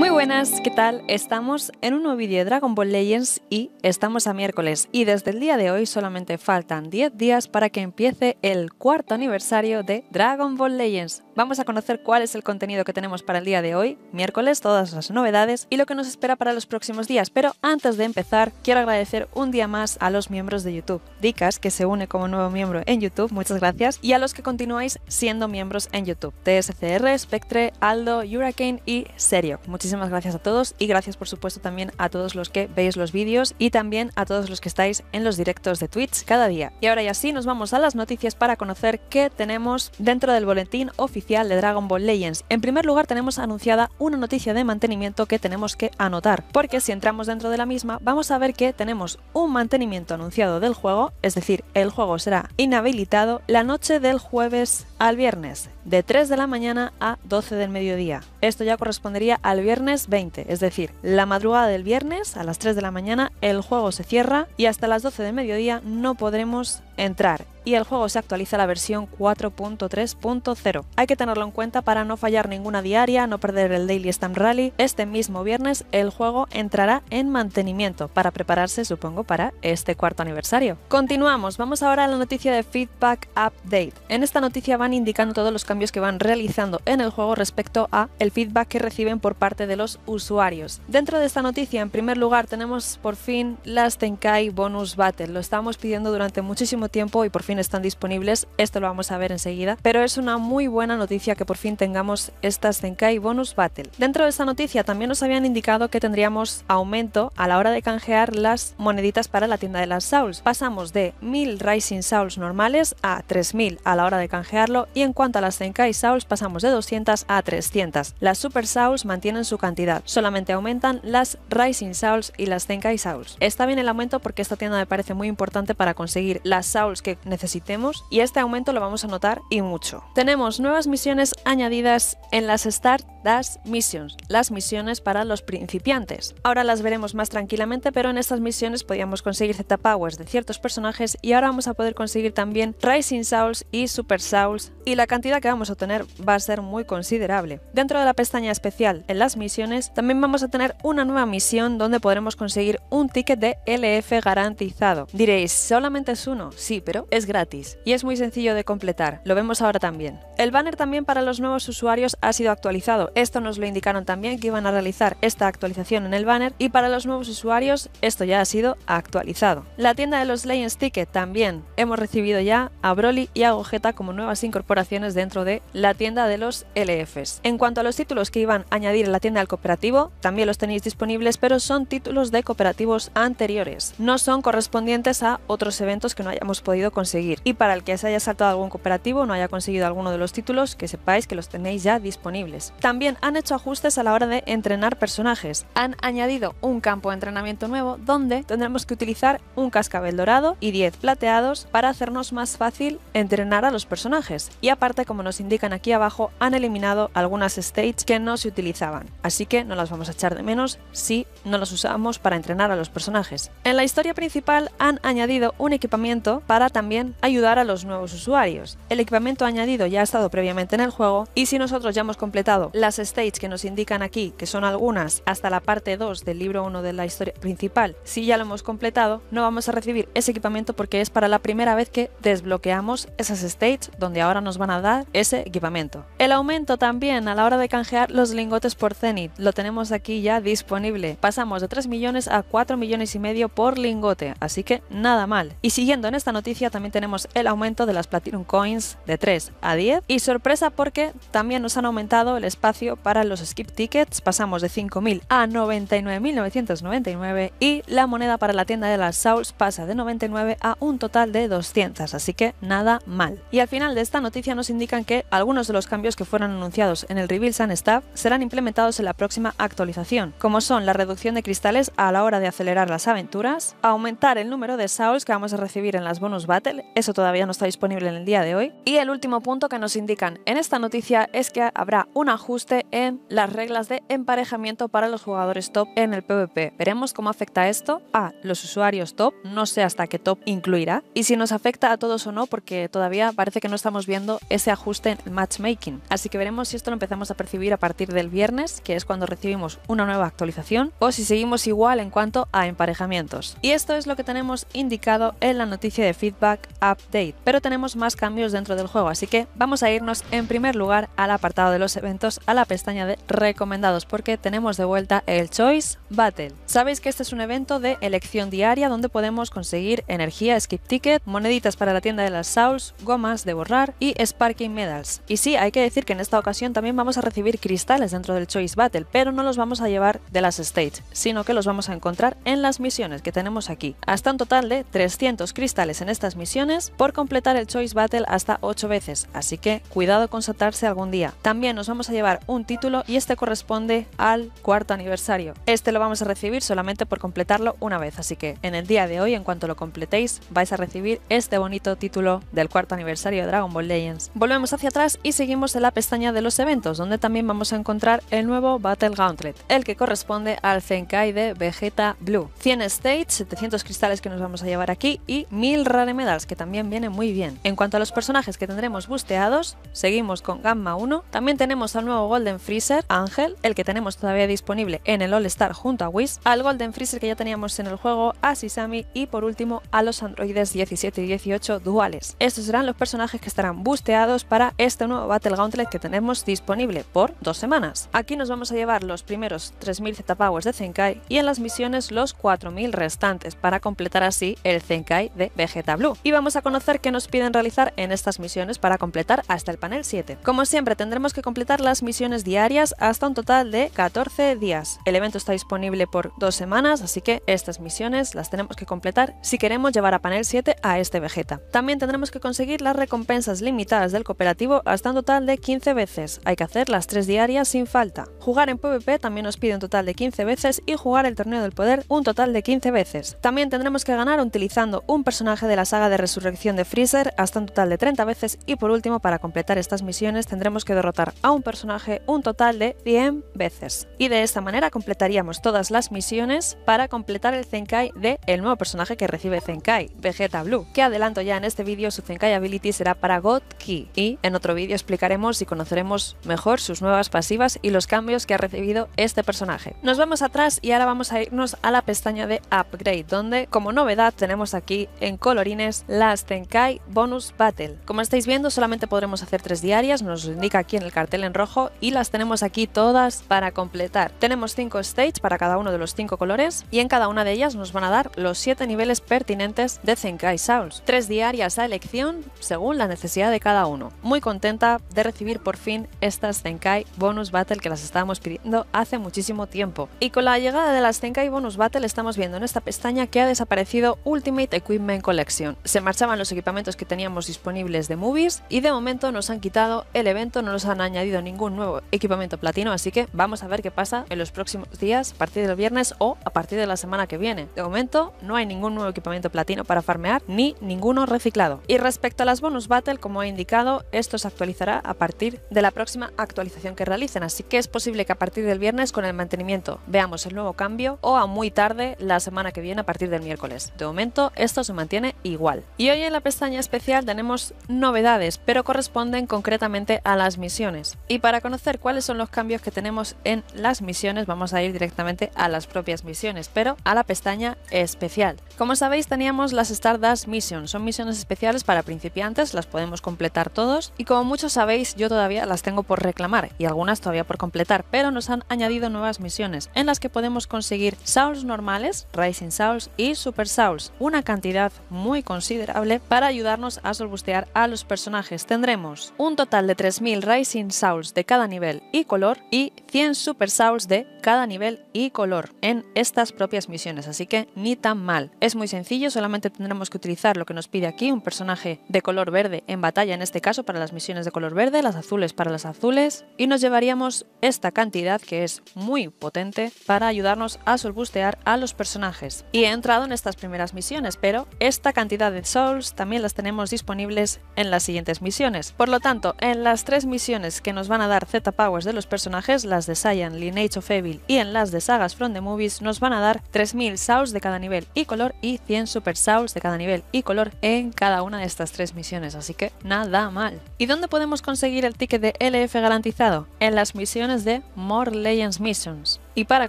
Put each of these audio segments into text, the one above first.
Muy buenas, ¿qué tal? Estamos en un nuevo vídeo de Dragon Ball Legends y estamos a miércoles y desde el día de hoy solamente faltan 10 días para que empiece el cuarto aniversario de Dragon Ball Legends. Vamos a conocer cuál es el contenido que tenemos para el día de hoy, miércoles, todas las novedades y lo que nos espera para los próximos días. Pero antes de empezar, quiero agradecer un día más a los miembros de YouTube. Dicas, que se une como nuevo miembro en YouTube, muchas gracias. Y a los que continuáis siendo miembros en YouTube. TSCR, Spectre, Aldo, Hurricane y Serio. Muchísimas gracias a todos y gracias por supuesto también a todos los que veis los vídeos y también a todos los que estáis en los directos de Twitch cada día. Y ahora ya sí, nos vamos a las noticias para conocer qué tenemos dentro del boletín oficial de Dragon Ball Legends. En primer lugar tenemos anunciada una noticia de mantenimiento que tenemos que anotar, porque si entramos dentro de la misma vamos a ver que tenemos un mantenimiento anunciado del juego, es decir, el juego será inhabilitado la noche del jueves al viernes, de 3 de la mañana a 12 del mediodía. Esto ya correspondería al viernes 20, es decir, la madrugada del viernes a las 3 de la mañana el juego se cierra y hasta las 12 del mediodía no podremos entrar y el juego se actualiza a la versión 4.3.0. Hay que tenerlo en cuenta para no fallar ninguna diaria, no perder el Daily Stamp Rally. Este mismo viernes el juego entrará en mantenimiento para prepararse, supongo, para este cuarto aniversario. Continuamos, vamos ahora a la noticia de Feedback Update. En esta noticia van indicando todos los cambios que van realizando en el juego respecto a el feedback que reciben por parte de los usuarios. Dentro de esta noticia, en primer lugar, tenemos por fin las Tenkai Bonus Battle. Lo estábamos pidiendo durante muchísimo tiempo y por fin están disponibles. Esto lo vamos a ver enseguida. Pero es una muy buena noticia que por fin tengamos estas Zenkai Bonus Battle. Dentro de esta noticia también nos habían indicado que tendríamos aumento a la hora de canjear las moneditas para la tienda de las Souls. Pasamos de 1000 Rising Souls normales a 3000 a la hora de canjearlo y en cuanto a las Zenkai Souls pasamos de 200 a 300. Las Super Souls mantienen su cantidad, solamente aumentan las Rising Souls y las Zenkai Souls. Está bien el aumento porque esta tienda me parece muy importante para conseguir las que necesitemos y este aumento lo vamos a notar y mucho. Tenemos nuevas misiones añadidas en las Start Dash Missions, las misiones para los principiantes. Ahora las veremos más tranquilamente, pero en estas misiones podíamos conseguir Z-Powers de ciertos personajes y ahora vamos a poder conseguir también Rising Souls y Super Souls y la cantidad que vamos a tener va a ser muy considerable. Dentro de la pestaña especial en las misiones también vamos a tener una nueva misión donde podremos conseguir un ticket de LF garantizado. Diréis, solamente es uno, sí, pero es gratis y es muy sencillo de completar. Lo vemos ahora también. El banner también para los nuevos usuarios ha sido actualizado. Esto nos lo indicaron también que iban a realizar esta actualización en el banner y para los nuevos usuarios esto ya ha sido actualizado. La tienda de los Legends Ticket también. Hemos recibido ya a Broly y a Gogeta como nuevas incorporaciones dentro de la tienda de los LFs. En cuanto a los títulos que iban a añadir en la tienda del cooperativo, también los tenéis disponibles, pero son títulos de cooperativos anteriores. No son correspondientes a otros eventos que no hayamos podido conseguir. Y para el que se haya saltado algún cooperativo no haya conseguido alguno de los títulos, que sepáis que los tenéis ya disponibles. También han hecho ajustes a la hora de entrenar personajes. Han añadido un campo de entrenamiento nuevo donde tendremos que utilizar un cascabel dorado y 10 plateados para hacernos más fácil entrenar a los personajes. Y aparte, como nos indican aquí abajo, han eliminado algunas stages que no se utilizaban. Así que no las vamos a echar de menos si no las usamos para entrenar a los personajes. En la historia principal han añadido un equipamiento para también ayudar a los nuevos usuarios. El equipamiento añadido ya ha estado previamente en el juego y si nosotros ya hemos completado las stages que nos indican aquí, que son algunas hasta la parte 2 del libro 1 de la historia principal, si ya lo hemos completado, no vamos a recibir ese equipamiento porque es para la primera vez que desbloqueamos esas stages donde ahora nos van a dar ese equipamiento. El aumento también a la hora de canjear los lingotes por Zenith, lo tenemos aquí ya disponible. Pasamos de 3 millones a 4 millones y medio por lingote, así que nada mal. Y siguiendo en esta noticia también tenemos el aumento de las Platinum Coins de 3 a 10 y sorpresa porque también nos han aumentado el espacio para los skip tickets, pasamos de 5.000 a 99.999 y la moneda para la tienda de las Souls pasa de 99 a un total de 200, así que nada mal. Y al final de esta noticia nos indican que algunos de los cambios que fueron anunciados en el Reveal Sun Staff serán implementados en la próxima actualización, como son la reducción de cristales a la hora de acelerar las aventuras, aumentar el número de Souls que vamos a recibir en las Bonus Battle, eso todavía no está disponible en el día de hoy. Y el último punto que nos indican en esta noticia es que habrá un ajuste en las reglas de emparejamiento para los jugadores top en el PvP. Veremos cómo afecta esto a los usuarios top, no sé hasta qué top incluirá, y si nos afecta a todos o no, porque todavía parece que no estamos viendo ese ajuste en matchmaking. Así que veremos si esto lo empezamos a percibir a partir del viernes, que es cuando recibimos una nueva actualización, o si seguimos igual en cuanto a emparejamientos. Y esto es lo que tenemos indicado en la noticia de Feedback Update, pero tenemos más cambios dentro del juego, así que vamos a irnos en primer lugar al apartado de los eventos, a la pestaña de recomendados, porque tenemos de vuelta el Choice Battle. Sabéis que este es un evento de elección diaria donde podemos conseguir energía, skip ticket, moneditas para la tienda de las Souls, gomas de borrar y Sparking Medals. Y sí, hay que decir que en esta ocasión también vamos a recibir cristales dentro del Choice Battle, pero no los vamos a llevar de las stages, sino que los vamos a encontrar en las misiones que tenemos aquí. Hasta un total de 300 cristales en estas misiones por completar el Choice Battle hasta 8 veces, así que cuidado con saltarse algún día. También nos vamos a llevar un título y este corresponde al cuarto aniversario. Este lo vamos a recibir solamente por completarlo una vez, así que en el día de hoy, en cuanto lo completéis, vais a recibir este bonito título del cuarto aniversario de Dragon Ball Legends. Volvemos hacia atrás y seguimos en la pestaña de los eventos, donde también vamos a encontrar el nuevo Battle Gauntlet, el que corresponde al Zenkai de Vegeta Blue. 100 Stage, 700 cristales que nos vamos a llevar aquí y 1000 Rare Medals, que también viene muy bien. En cuanto a los personajes que tendremos busteados, seguimos con Gamma 1, también tenemos al nuevo Golden Freezer, Ángel, el que tenemos todavía disponible en el All Star junto a Whis, al Golden Freezer que ya teníamos en el juego, a Sisami y por último a los androides 17 y 18 duales. Estos serán los personajes que estarán busteados para este nuevo Battle Gauntlet que tenemos disponible por dos semanas. Aquí nos vamos a llevar los primeros 3000 Z-Powers de Zenkai y en las misiones los 4000 restantes para completar así el Zenkai de Vegeta y vamos a conocer qué nos piden realizar en estas misiones para completar hasta el panel 7. Como siempre tendremos que completar las misiones diarias hasta un total de 14 días. El evento está disponible por dos semanas, así que estas misiones las tenemos que completar si queremos llevar a panel 7 a este Vegeta. También tendremos que conseguir las recompensas limitadas del cooperativo hasta un total de 15 veces. Hay que hacer las 3 diarias sin falta. Jugar en PvP también nos pide un total de 15 veces y jugar el torneo del poder un total de 15 veces. También tendremos que ganar utilizando un personaje de la saga de resurrección de Freezer hasta un total de 30 veces y por último, para completar estas misiones tendremos que derrotar a un personaje un total de 100 veces. Y de esta manera completaríamos todas las misiones para completar el Zenkai de el nuevo personaje que recibe Zenkai, Vegeta Blue, que adelanto ya en este vídeo su Zenkai Ability será para God Key. y en otro vídeo explicaremos y conoceremos mejor sus nuevas pasivas y los cambios que ha recibido este personaje. Nos vamos atrás y ahora vamos a irnos a la pestaña de Upgrade, donde como novedad tenemos aquí en colorines las Tenkai Bonus Battle. Como estáis viendo, solamente podremos hacer tres diarias, nos indica aquí en el cartel en rojo, y las tenemos aquí todas para completar. Tenemos cinco stages para cada uno de los cinco colores, y en cada una de ellas nos van a dar los siete niveles pertinentes de Zenkai Souls Tres diarias a elección según la necesidad de cada uno. Muy contenta de recibir por fin estas Zenkai Bonus Battle que las estábamos pidiendo hace muchísimo tiempo. Y con la llegada de las Zenkai Bonus Battle estamos viendo en esta pestaña que ha desaparecido Ultimate Equipment Collection acción. Se marchaban los equipamientos que teníamos disponibles de Movies y de momento nos han quitado el evento, no nos han añadido ningún nuevo equipamiento platino, así que vamos a ver qué pasa en los próximos días, a partir del viernes o a partir de la semana que viene. De momento no hay ningún nuevo equipamiento platino para farmear ni ninguno reciclado. Y respecto a las bonus battle, como he indicado, esto se actualizará a partir de la próxima actualización que realicen, así que es posible que a partir del viernes con el mantenimiento veamos el nuevo cambio o a muy tarde la semana que viene a partir del miércoles. De momento esto se mantiene igual. Y hoy en la pestaña especial tenemos novedades, pero corresponden concretamente a las misiones. Y para conocer cuáles son los cambios que tenemos en las misiones, vamos a ir directamente a las propias misiones, pero a la pestaña especial. Como sabéis, teníamos las Stardust Mission. Son misiones especiales para principiantes, las podemos completar todos. Y como muchos sabéis, yo todavía las tengo por reclamar y algunas todavía por completar, pero nos han añadido nuevas misiones en las que podemos conseguir Souls normales, Rising Souls y Super Souls, una cantidad muy considerable para ayudarnos a solbustear a los personajes. Tendremos un total de 3.000 Rising Souls de cada nivel y color y 100 Super Souls de cada nivel y color en estas propias misiones, así que ni tan mal. Es muy sencillo, solamente tendremos que utilizar lo que nos pide aquí, un personaje de color verde en batalla en este caso para las misiones de color verde, las azules para las azules y nos llevaríamos esta cantidad que es muy potente para ayudarnos a solbustear a los personajes. Y he entrado en estas primeras misiones, pero esta cantidad de souls también las tenemos disponibles en las siguientes misiones. Por lo tanto, en las tres misiones que nos van a dar Z-Powers de los personajes, las de Saiyan, Lineage of Evil y en las de Sagas from the Movies, nos van a dar 3000 souls de cada nivel y color y 100 super souls de cada nivel y color en cada una de estas tres misiones, así que nada mal. ¿Y dónde podemos conseguir el ticket de LF garantizado? En las misiones de More Legends Missions. Y para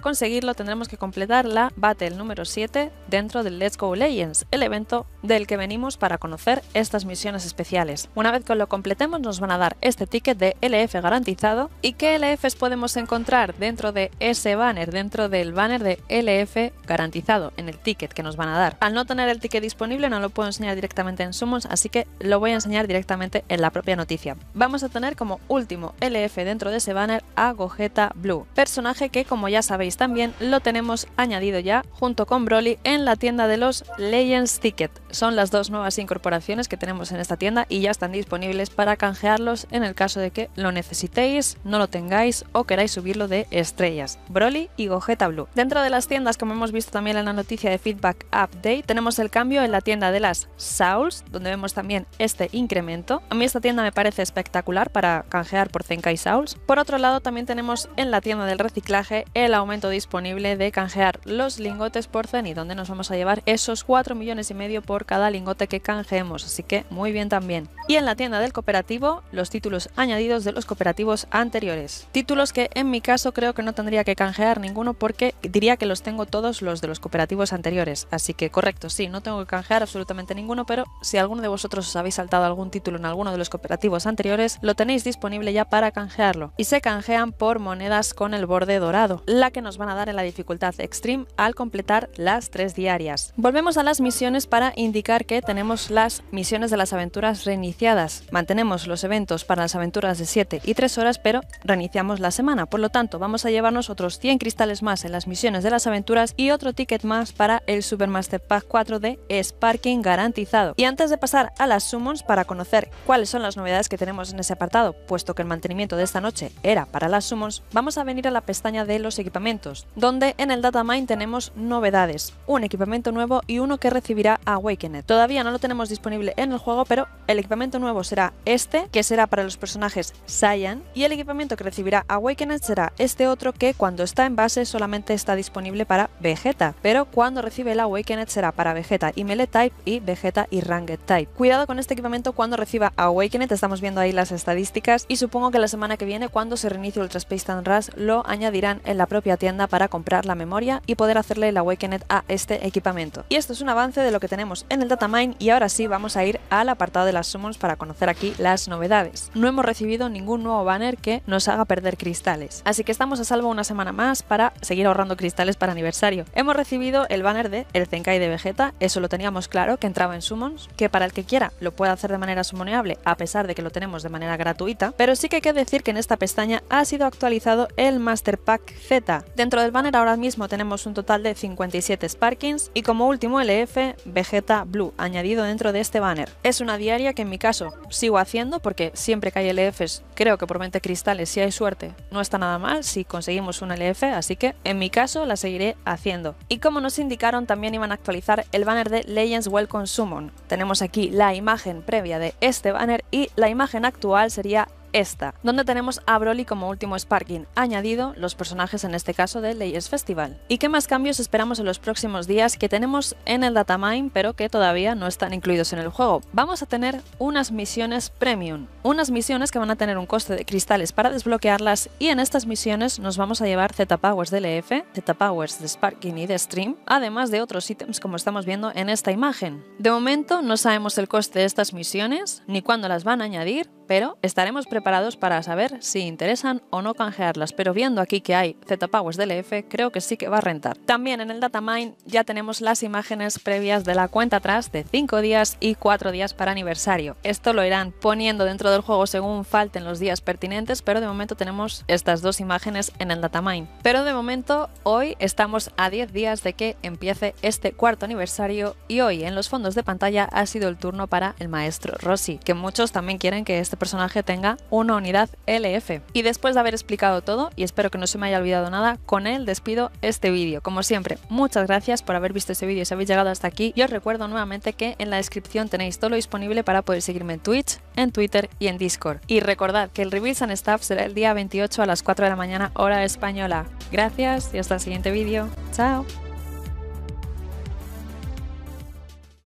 conseguirlo tendremos que completar la Battle número 7 dentro del Let's Go Legends, el evento del que venimos para conocer estas misiones especiales. Una vez que lo completemos nos van a dar este ticket de LF garantizado. ¿Y qué LFs podemos encontrar dentro de ese banner, dentro del banner de LF garantizado, en el ticket que nos van a dar? Al no tener el ticket disponible no lo puedo enseñar directamente en Summons, así que lo voy a enseñar directamente en la propia noticia. Vamos a tener como último LF dentro de ese banner a Gogeta Blue, personaje que como ya sabéis también, lo tenemos añadido ya junto con Broly en la tienda de los Legends Ticket. Son las dos nuevas incorporaciones que tenemos en esta tienda y ya están disponibles para canjearlos en el caso de que lo necesitéis, no lo tengáis o queráis subirlo de estrellas. Broly y Gogeta Blue. Dentro de las tiendas, como hemos visto también en la noticia de Feedback Update, tenemos el cambio en la tienda de las Souls, donde vemos también este incremento. A mí esta tienda me parece espectacular para canjear por Zenkai Souls. Por otro lado, también tenemos en la tienda del reciclaje el el aumento disponible de canjear los lingotes por y donde nos vamos a llevar esos 4 millones y medio por cada lingote que canjeemos, así que muy bien también. Y en la tienda del cooperativo, los títulos añadidos de los cooperativos anteriores. Títulos que en mi caso creo que no tendría que canjear ninguno porque diría que los tengo todos los de los cooperativos anteriores, así que correcto, sí, no tengo que canjear absolutamente ninguno, pero si alguno de vosotros os habéis saltado algún título en alguno de los cooperativos anteriores, lo tenéis disponible ya para canjearlo. Y se canjean por monedas con el borde dorado la que nos van a dar en la dificultad Extreme al completar las tres diarias. Volvemos a las misiones para indicar que tenemos las misiones de las aventuras reiniciadas. Mantenemos los eventos para las aventuras de 7 y 3 horas, pero reiniciamos la semana. Por lo tanto, vamos a llevarnos otros 100 cristales más en las misiones de las aventuras y otro ticket más para el Supermaster Pack 4 de Sparking garantizado. Y antes de pasar a las summons para conocer cuáles son las novedades que tenemos en ese apartado, puesto que el mantenimiento de esta noche era para las summons, vamos a venir a la pestaña de los equipamientos, donde en el Datamine tenemos novedades, un equipamiento nuevo y uno que recibirá Awakened. Todavía no lo tenemos disponible en el juego, pero el equipamiento nuevo será este, que será para los personajes Saiyan, y el equipamiento que recibirá Awakened será este otro que cuando está en base solamente está disponible para Vegeta, pero cuando recibe el Awakened será para Vegeta y Melee Type y Vegeta y ranged Type. Cuidado con este equipamiento cuando reciba Awakened, estamos viendo ahí las estadísticas y supongo que la semana que viene cuando se reinicie Ultra Space Tan Rush lo añadirán en la propia tienda para comprar la memoria y poder hacerle el Awakened a este equipamiento. Y esto es un avance de lo que tenemos en el Datamine y ahora sí vamos a ir al apartado de las summons para conocer aquí las novedades. No hemos recibido ningún nuevo banner que nos haga perder cristales, así que estamos a salvo una semana más para seguir ahorrando cristales para aniversario. Hemos recibido el banner de El Zenkai de Vegeta, eso lo teníamos claro, que entraba en summons, que para el que quiera lo puede hacer de manera sumoneable a pesar de que lo tenemos de manera gratuita, pero sí que hay que decir que en esta pestaña ha sido actualizado el Master Pack Z Dentro del banner ahora mismo tenemos un total de 57 Sparkings y como último LF, e Vegeta Blue, añadido dentro de este banner. Es una diaria que en mi caso sigo haciendo porque siempre que hay LFs, e creo que por 20 cristales, si hay suerte, no está nada mal si conseguimos un LF, e así que en mi caso la seguiré haciendo. Y como nos indicaron, también iban a actualizar el banner de Legends Welcome Summon. Tenemos aquí la imagen previa de este banner y la imagen actual sería esta, donde tenemos a Broly como último Sparking, añadido los personajes en este caso de Layers Festival. ¿Y qué más cambios esperamos en los próximos días que tenemos en el datamine pero que todavía no están incluidos en el juego? Vamos a tener unas misiones premium, unas misiones que van a tener un coste de cristales para desbloquearlas y en estas misiones nos vamos a llevar Z-Powers de LF, e Z-Powers de Sparking y de Stream, además de otros ítems como estamos viendo en esta imagen. De momento no sabemos el coste de estas misiones ni cuándo las van a añadir, pero estaremos preparados para saber si interesan o no canjearlas, pero viendo aquí que hay Z-Powers DLF, creo que sí que va a rentar. También en el Datamine ya tenemos las imágenes previas de la cuenta atrás de 5 días y 4 días para aniversario. Esto lo irán poniendo dentro del juego según falten los días pertinentes, pero de momento tenemos estas dos imágenes en el Datamine. Pero de momento, hoy estamos a 10 días de que empiece este cuarto aniversario y hoy en los fondos de pantalla ha sido el turno para el maestro Rossi, que muchos también quieren que este personaje tenga una unidad LF. Y después de haber explicado todo, y espero que no se me haya olvidado nada, con él despido este vídeo. Como siempre, muchas gracias por haber visto este vídeo si habéis llegado hasta aquí. Y os recuerdo nuevamente que en la descripción tenéis todo lo disponible para poder seguirme en Twitch, en Twitter y en Discord. Y recordad que el review and staff será el día 28 a las 4 de la mañana hora española. Gracias y hasta el siguiente vídeo. ¡Chao!